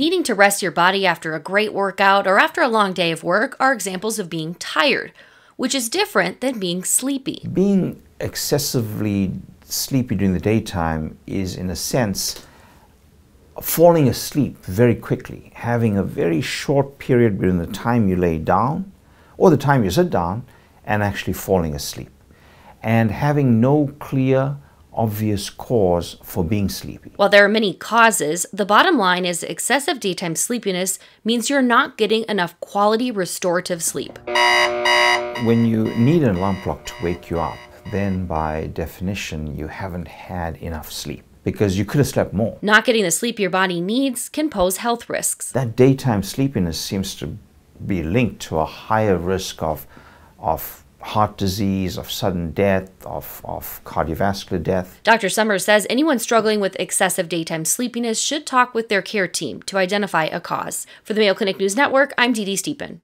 Needing to rest your body after a great workout or after a long day of work are examples of being tired, which is different than being sleepy. Being excessively sleepy during the daytime is, in a sense, falling asleep very quickly, having a very short period between the time you lay down or the time you sit down and actually falling asleep, and having no clear obvious cause for being sleepy. While there are many causes, the bottom line is excessive daytime sleepiness means you're not getting enough quality restorative sleep. When you need an alarm clock to wake you up, then by definition, you haven't had enough sleep because you could have slept more. Not getting the sleep your body needs can pose health risks. That daytime sleepiness seems to be linked to a higher risk of, of heart disease, of sudden death, of, of cardiovascular death. Dr. Summers says anyone struggling with excessive daytime sleepiness should talk with their care team to identify a cause. For the Mayo Clinic News Network, I'm Dee Dee Steepen.